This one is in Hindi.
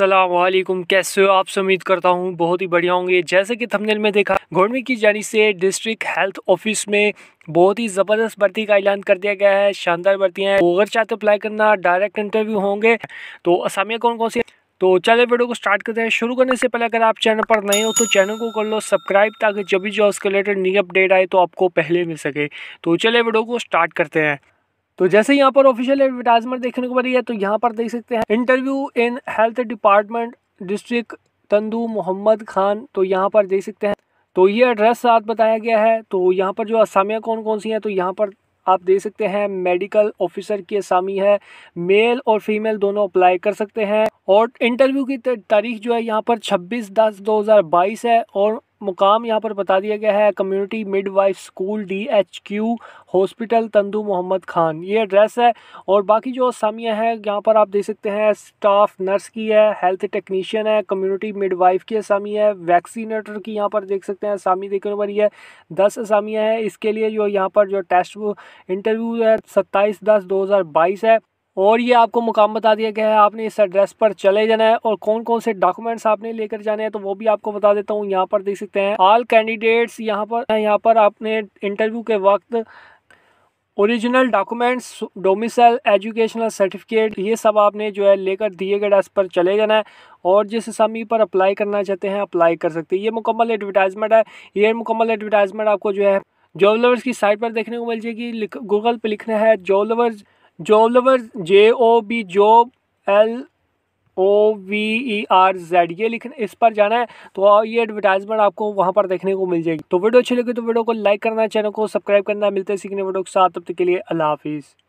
असलकुम कैसे हो आप से उम्मीद करता हूँ बहुत ही बढ़िया होंगे जैसे कि थंबनेल में देखा गवर्नमेंट की जानी से डिस्ट्रिक्ट हेल्थ ऑफिस में बहुत ही ज़बरदस्त भर्ती का ऐलान कर दिया गया है शानदार भर्तियाँ हैं अगर चाहते अप्लाई करना डायरेक्ट इंटरव्यू होंगे तो असामियाँ कौन कौन सी तो चले वीडियो को स्टार्ट करते हैं शुरू करने से पहले अगर आप चैनल पर नए हो तो चैनल को कर लो सब्सक्राइब ताकि जब भी जो उसके रिलेटेड नई अपडेट आए तो आपको पहले मिल सके तो चले वीडियो को स्टार्ट करते हैं तो जैसे यहाँ पर ऑफिशियल एडवर्टाइजमेंट देखने को मिली है तो यहाँ पर देख सकते हैं interview in health department district Tandu Mohammad Khan तो यहाँ पर देख सकते हैं तो ये एड्रेस साथ बताया गया है तो यहाँ पर जो असामियाँ कौन कौन सी हैं तो यहाँ पर आप देख सकते हैं मेडिकल ऑफिसर की असामी है मेल और फीमेल दोनों अप्लाई कर सकते हैं और इंटरव्यू की तारीख जो है यहाँ पर 26 दस 2022 है और मुकाम यहाँ पर बता दिया गया है community midwife school D H Q hospital Tandu Mohammad Khan ये एड्रेस है और बाकी जो असामियाँ हैं यहाँ पर आप देख सकते हैं स्टाफ नर्स की है हेल्थ टेक्नीशियन है कम्युनिटी मिड वाइफ की असामी है वैक्सीनेटर की यहाँ पर देख सकते हैं असामी देखने पर यह दस असामियाँ हैं इसके लिए जो यहाँ पर जो टेस्ट इंटरव्यू है सत्ताईस दस दो हज़ार बाईस है और ये आपको मुकाम बता दिया गया है आपने इस एड्रेस पर चले जाना है और कौन कौन से डॉक्यूमेंट्स आपने लेकर जाने हैं तो वो भी आपको बता देता हूँ यहाँ पर देख सकते हैं ऑल कैंडिडेट्स यहाँ पर यहाँ पर आपने इंटरव्यू के वक्त original documents domicile educational certificate ये सब आपने जो है लेकर दिए गए डेस्क पर चले जाना है और जिस समी पर अप्लाई करना चाहते हैं अप्लाई कर सकते हैं ये मुकम्मल एडवर्टाइजमेंट है ये मुकम्मल एडवर्टाइजमेंट आपको जो है जॉब लवर्स की साइट पर देखने को मिल जाएगी गूगल पर लिखना है job lovers job lover J O B job L O V E R Z ये लिखना इस पर जाना है तो ये एडवर्टाइजमेंट आपको वहाँ पर देखने को मिल जाएगी तो वीडियो अच्छी लगी तो वीडियो को लाइक करना चैनल को सब्सक्राइब करना मिलते हैं सीखने वीडियो के साथ तब तक के लिए अल्लाह हाफिज़